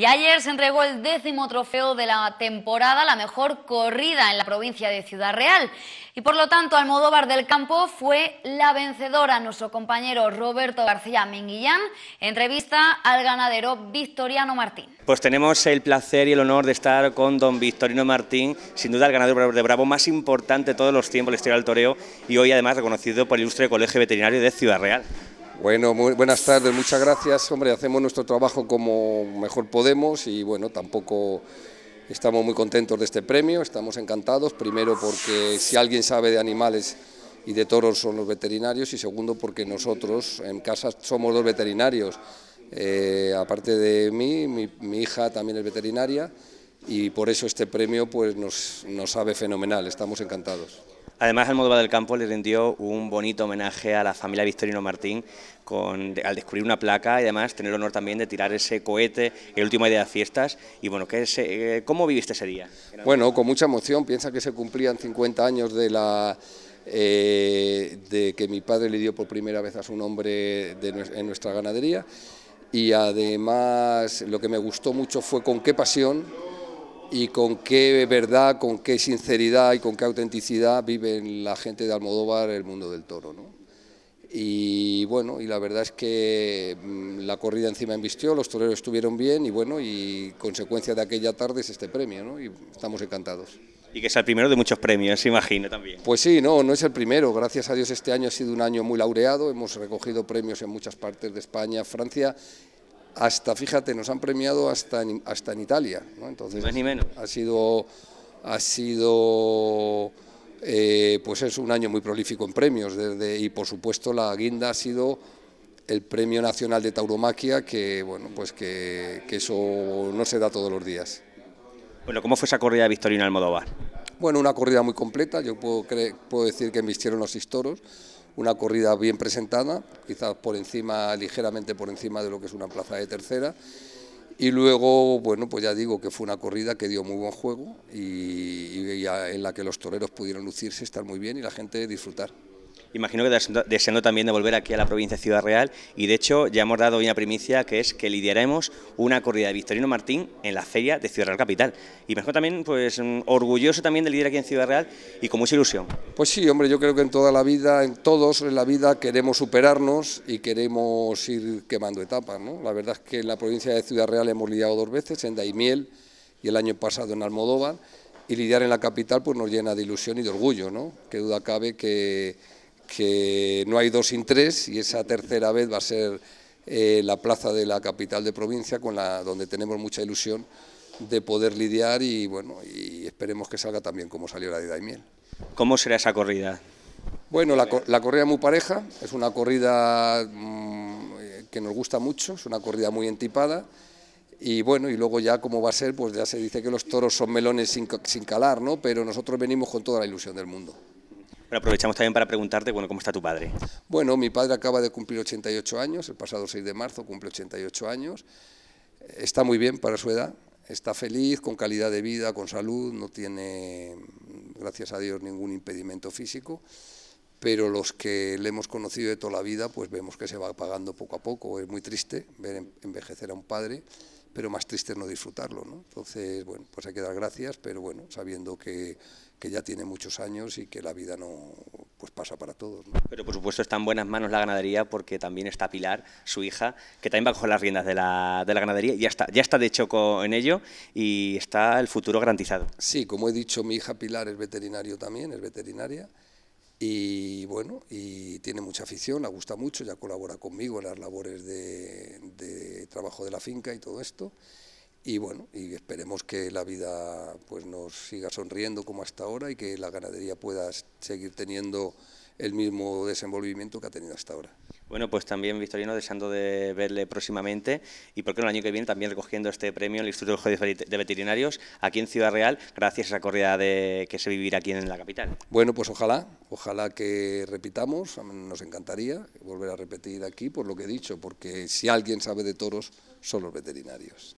Y ayer se entregó el décimo trofeo de la temporada, la mejor corrida en la provincia de Ciudad Real. Y por lo tanto, Almodóvar del Campo fue la vencedora. Nuestro compañero Roberto García Minguillán entrevista al ganadero Victoriano Martín. Pues tenemos el placer y el honor de estar con don Victorino Martín, sin duda el ganadero de Bravo más importante de todos los tiempos de la historia del toreo y hoy además reconocido por el ilustre Colegio Veterinario de Ciudad Real. Bueno, buenas tardes, muchas gracias. Hombre, hacemos nuestro trabajo como mejor podemos y bueno, tampoco estamos muy contentos de este premio, estamos encantados. Primero porque si alguien sabe de animales y de toros son los veterinarios y segundo porque nosotros en casa somos dos veterinarios. Eh, aparte de mí, mi, mi hija también es veterinaria y por eso este premio pues, nos, sabe fenomenal, estamos encantados. Además, Almodóvar del Campo le rindió un bonito homenaje a la familia Victorino Martín con, al descubrir una placa y además tener el honor también de tirar ese cohete el último día de fiestas. Y bueno, ¿qué eh, ¿cómo viviste ese día? Bueno, con mucha emoción. Piensa que se cumplían 50 años de la... Eh, de que mi padre le dio por primera vez a su nombre de, en nuestra ganadería y además lo que me gustó mucho fue con qué pasión y con qué verdad, con qué sinceridad y con qué autenticidad vive la gente de Almodóvar el mundo del toro. ¿no? Y bueno, y la verdad es que mm, la corrida encima embistió, los toreros estuvieron bien y bueno, y consecuencia de aquella tarde es este premio, ¿no? Y estamos encantados. Y que es el primero de muchos premios, imagino también. Pues sí, no, no es el primero. Gracias a Dios este año ha sido un año muy laureado. Hemos recogido premios en muchas partes de España, Francia hasta, fíjate, nos han premiado hasta en, hasta en Italia. ¿no? Entonces, más ni menos. Ha sido, ha sido eh, pues es un año muy prolífico en premios desde, y, por supuesto, la guinda ha sido el Premio Nacional de Tauromaquia, que, bueno, pues que, eso no se da todos los días. Bueno, ¿cómo fue esa corrida de Victorino Almodóvar? Bueno, una corrida muy completa, yo puedo, puedo decir que me hicieron los historos una corrida bien presentada, quizás por encima, ligeramente por encima de lo que es una plaza de tercera. Y luego, bueno, pues ya digo que fue una corrida que dio muy buen juego y, en la que los toreros pudieron lucirse, estar muy bien y la gente disfrutar. Imagino que deseando también de volver aquí a la provincia de Ciudad Real y de hecho ya hemos dado hoy una primicia que es que lidiaremos una corrida de Victorino Martín en la feria de Ciudad Real Capital. Y mejor también, pues mm, orgulloso también de lidiar aquí en Ciudad Real y con mucha ilusión. Pues sí, hombre, yo creo que en toda la vida, en todos en la vida queremos superarnos y queremos ir quemando etapas, ¿no? La verdad es que en la provincia de Ciudad Real hemos lidiado dos veces, en Daimiel y el año pasado en Almodóvar, y lidiar en la capital pues nos llena de ilusión y de orgullo, ¿no? Qué duda cabe que que no hay dos sin tres y esa tercera vez va a ser eh, la plaza de la capital de provincia con la donde tenemos mucha ilusión de poder lidiar y bueno y esperemos que salga también como salió la de Daimiel. ¿Cómo será esa corrida? Bueno, la, la corrida muy pareja, es una corrida mm, eh, que nos gusta mucho, es una corrida muy entipada y bueno, y luego ya como va a ser, pues ya se dice que los toros son melones sin, sin calar, ¿no? Pero nosotros venimos con toda la ilusión del mundo. Pero aprovechamos también para preguntarte, bueno, ¿cómo está tu padre? Bueno, mi padre acaba de cumplir 88 años, el pasado 6 de marzo cumple 88 años. Está muy bien para su edad, está feliz, con calidad de vida, con salud, no tiene, gracias a Dios, ningún impedimento físico pero los que le hemos conocido de toda la vida, pues vemos que se va apagando poco a poco. Es muy triste ver envejecer a un padre pero más triste es no disfrutarlo. ¿no? Entonces, bueno, pues hay que dar gracias, pero bueno, sabiendo que, que ya tiene muchos años y que la vida no pues pasa para todos. Pero por supuesto está en buenas manos la ganadería porque también está Pilar, su hija, que también va a coger las riendas de la, de la ganadería. Ya está, ya está de hecho en ello y está el futuro garantizado. Sí, como he dicho, mi hija Pilar es veterinario también, es veterinaria y bueno, y tiene mucha afición, la gusta mucho, ya colabora conmigo en las labores de, de trabajo de la finca y todo esto. Y bueno, y esperemos que la vida pues nos siga sonriendo como hasta ahora y que la ganadería pueda seguir teniendo el mismo desenvolvimiento que ha tenido hasta ahora. Bueno, pues también, Victorino, deseando de verle próximamente y, porque el año que viene también recogiendo este premio en el Instituto de Veterinarios aquí en Ciudad Real, gracias a esa corrida de, que se vivirá aquí en la capital. Bueno, pues ojalá, ojalá que repitamos, nos encantaría volver a repetir aquí por lo que he dicho, porque si alguien sabe de toros, son los veterinarios.